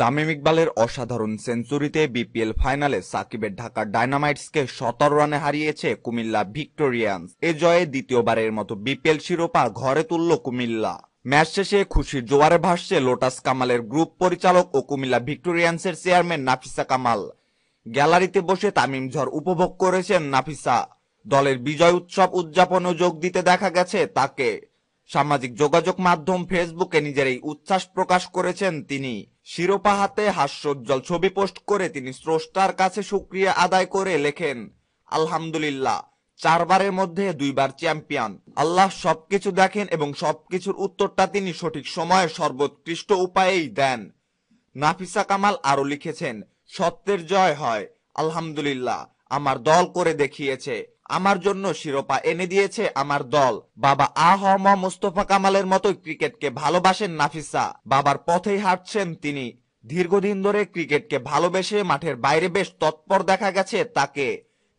তামিম ইকবালের অসাধারণ সেঞ্চুরিতে বিপিএল ফাইনালে সাকিবের ঢাকা ডায়নামাইটসকে সতেরো রানে হারিয়েছে কুমিল্লা ভিক্টোরিয়ান্স এ জয়ে দ্বিতীয়বারের মতো বিপিএল শিরোপা ঘরে তুলল কুমিল্লা ম্যাচ শেষে খুশির জোয়ারে ভাসছে লোটাস কামালের গ্রুপ পরিচালক ও কুমিল্লা ভিক্টোরিয়ান্সের চেয়ারম্যান নাফিসা কামাল গ্যালারিতে বসে তামিম ঝড় উপভোগ করেছেন নাফিসা দলের বিজয় উৎসব উদযাপনে যোগ দিতে দেখা গেছে তাকে সামাজিক যোগাযোগ মাধ্যম ফেসবুকে নিজের এই উচ্ছ্বাস প্রকাশ করেছেন তিনি শিরোপা হাতে হাস্যোজ্জ্বল ছবি পোস্ট করে তিনি স্রষ্টার কাছে সুক্রিয়া আদায় করে লেখেন আলহামদুলিল্লাহ চারবারের মধ্যে দুইবার চ্যাম্পিয়ন আল্লাহ সবকিছু দেখেন এবং সবকিছুর উত্তরটা তিনি সঠিক সময়ে সর্বোৎকৃষ্ট উপায়েই দেন নাফিসা কামাল আরো লিখেছেন সত্যের জয় হয় আলহামদুলিল্লাহ আমার দল করে দেখিয়েছে আমার জন্য শিরোপা এনে দিয়েছে আমার দল বাবা ম মুস্তফা কামালের মতোই ক্রিকেটকে ভালোবাসেন নাফিসা বাবার পথেই হাঁটছেন তিনি দীর্ঘদিন ধরে ক্রিকেটকে ভালোবেসে মাঠের বাইরে বেশ তৎপর দেখা গেছে তাকে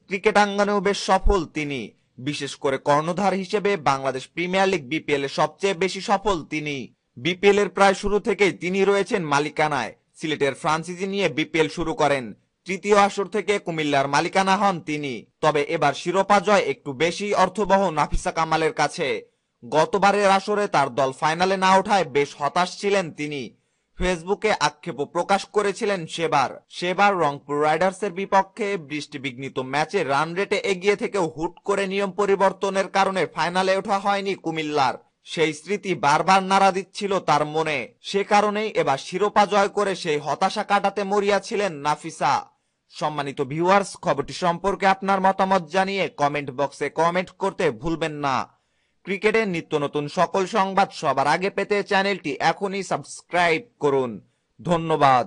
ক্রিকেট আঙ্গনেও বেশ সফল তিনি বিশেষ করে কর্ণধার হিসেবে বাংলাদেশ প্রিমিয়ার লিগ বিপিএল এ সবচেয়ে বেশি সফল তিনি বিপিএল এর প্রায় শুরু থেকেই তিনি রয়েছেন মালিকানায় সিলেটের ফ্রান্সিজি নিয়ে বিপিএল শুরু করেন তৃতীয় আসর থেকে কুমিল্লার মালিকানা হন তিনি তবে এবার শিরোপা জয় একটু বেশি অর্থবহ নাফিসা কামালের কাছে গতবারের আসরে তার দল ফাইনালে না ওঠায় বেশ হতাশ ছিলেন তিনি ফেসবুকে আক্ষেপ প্রকাশ করেছিলেন সেবার সেবার রংপুর রাইডার্সের বিপক্ষে বৃষ্টি বিঘ্নিত ম্যাচে রান রেটে এগিয়ে থেকেও হুট করে নিয়ম পরিবর্তনের কারণে ফাইনালে ওঠা হয়নি কুমিল্লার সেই স্মৃতি বারবার নাড়া দিচ্ছিল তার মনে সে কারণেই এবার শিরোপা জয় করে সেই হতাশা কাটাতে মরিয়াছিলেন নাফিসা সম্মানিত ভিউয়ার্স খবরটি সম্পর্কে আপনার মতামত জানিয়ে কমেন্ট বক্সে কমেন্ট করতে ভুলবেন না ক্রিকেটের নিত্য নতুন সকল সংবাদ সবার আগে পেতে চ্যানেলটি এখনই সাবস্ক্রাইব করুন ধন্যবাদ